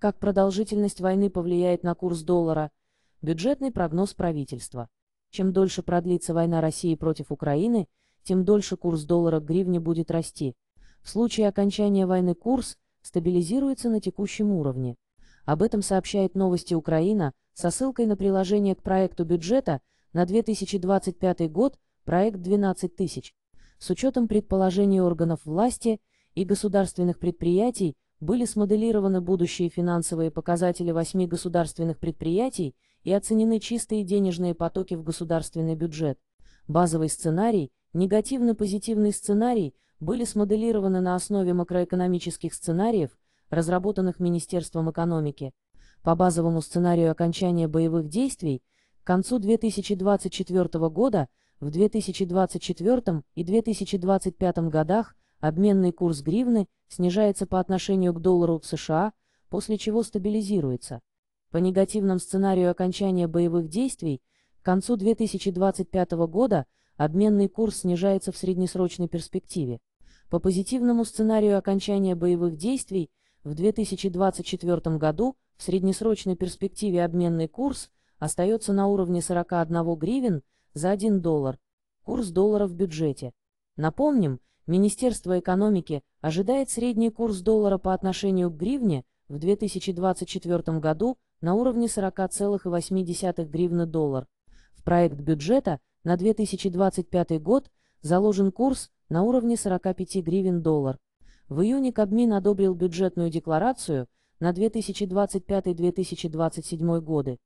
как продолжительность войны повлияет на курс доллара, бюджетный прогноз правительства. Чем дольше продлится война России против Украины, тем дольше курс доллара к гривне будет расти. В случае окончания войны курс стабилизируется на текущем уровне. Об этом сообщает новости Украина со ссылкой на приложение к проекту бюджета на 2025 год, проект 12 тысяч. С учетом предположений органов власти и государственных предприятий, были смоделированы будущие финансовые показатели восьми государственных предприятий и оценены чистые денежные потоки в государственный бюджет. Базовый сценарий, негативно-позитивный сценарий были смоделированы на основе макроэкономических сценариев, разработанных Министерством экономики. По базовому сценарию окончания боевых действий к концу 2024 года в 2024 и 2025 годах Обменный курс гривны снижается по отношению к доллару США, после чего стабилизируется. По негативному сценарию окончания боевых действий, к концу 2025 года обменный курс снижается в среднесрочной перспективе. По позитивному сценарию окончания боевых действий, в 2024 году в среднесрочной перспективе обменный курс остается на уровне 41 гривен за 1 доллар. Курс доллара в бюджете. Напомним, Министерство экономики ожидает средний курс доллара по отношению к гривне в 2024 году на уровне 40,8 гривны доллар. В проект бюджета на 2025 год заложен курс на уровне 45 гривен доллар. В июне Кабмин одобрил бюджетную декларацию на 2025-2027 годы.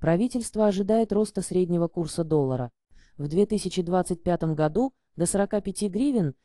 Правительство ожидает роста среднего курса доллара. В 2025 году до 45 гривен –